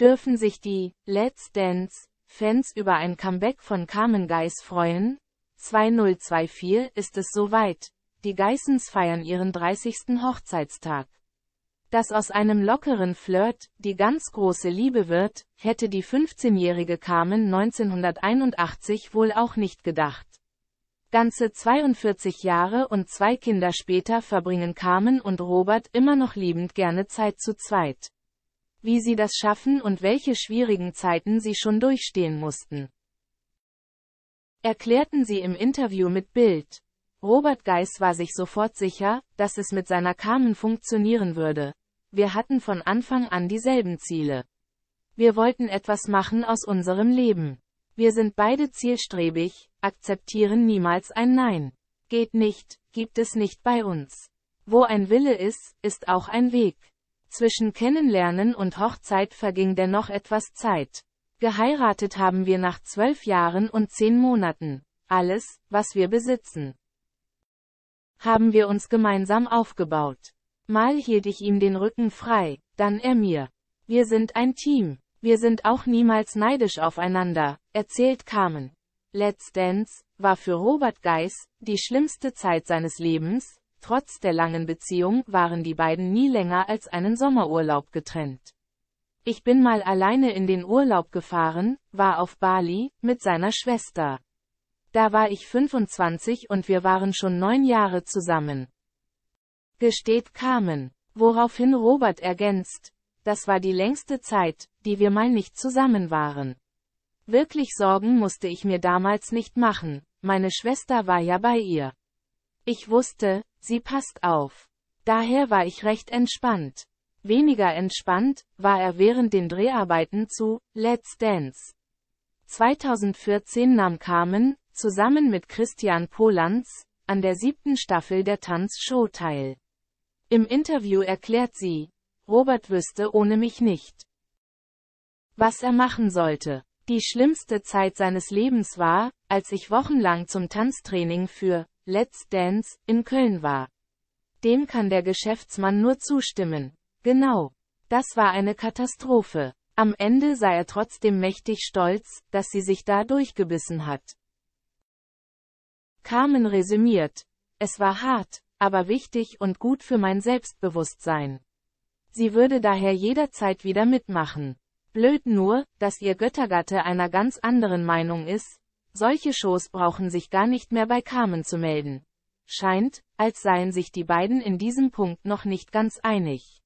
Dürfen sich die Let's Dance-Fans über ein Comeback von Carmen Geiss freuen? 2024 ist es soweit. Die Geissens feiern ihren 30. Hochzeitstag. Dass aus einem lockeren Flirt die ganz große Liebe wird, hätte die 15-jährige Carmen 1981 wohl auch nicht gedacht. Ganze 42 Jahre und zwei Kinder später verbringen Carmen und Robert immer noch liebend gerne Zeit zu zweit wie sie das schaffen und welche schwierigen Zeiten sie schon durchstehen mussten. Erklärten sie im Interview mit Bild. Robert Geis war sich sofort sicher, dass es mit seiner Carmen funktionieren würde. Wir hatten von Anfang an dieselben Ziele. Wir wollten etwas machen aus unserem Leben. Wir sind beide zielstrebig, akzeptieren niemals ein Nein. Geht nicht, gibt es nicht bei uns. Wo ein Wille ist, ist auch ein Weg. Zwischen Kennenlernen und Hochzeit verging dennoch etwas Zeit. Geheiratet haben wir nach zwölf Jahren und zehn Monaten. Alles, was wir besitzen, haben wir uns gemeinsam aufgebaut. Mal hielt ich ihm den Rücken frei, dann er mir. Wir sind ein Team. Wir sind auch niemals neidisch aufeinander, erzählt Carmen. Let's Dance war für Robert Geis die schlimmste Zeit seines Lebens, Trotz der langen Beziehung waren die beiden nie länger als einen Sommerurlaub getrennt. Ich bin mal alleine in den Urlaub gefahren, war auf Bali, mit seiner Schwester. Da war ich 25 und wir waren schon neun Jahre zusammen. Gesteht Carmen. Woraufhin Robert ergänzt, das war die längste Zeit, die wir mal nicht zusammen waren. Wirklich Sorgen musste ich mir damals nicht machen, meine Schwester war ja bei ihr. Ich wusste, Sie passt auf. Daher war ich recht entspannt. Weniger entspannt war er während den Dreharbeiten zu Let's Dance. 2014 nahm Carmen, zusammen mit Christian Polanz, an der siebten Staffel der Tanzshow teil. Im Interview erklärt sie, Robert wüsste ohne mich nicht, was er machen sollte. Die schlimmste Zeit seines Lebens war, als ich wochenlang zum Tanztraining für Let's Dance in Köln war. Dem kann der Geschäftsmann nur zustimmen. Genau. Das war eine Katastrophe. Am Ende sei er trotzdem mächtig stolz, dass sie sich da durchgebissen hat. Carmen resümiert. Es war hart, aber wichtig und gut für mein Selbstbewusstsein. Sie würde daher jederzeit wieder mitmachen. Blöd nur, dass ihr Göttergatte einer ganz anderen Meinung ist, solche Shows brauchen sich gar nicht mehr bei Carmen zu melden. Scheint, als seien sich die beiden in diesem Punkt noch nicht ganz einig.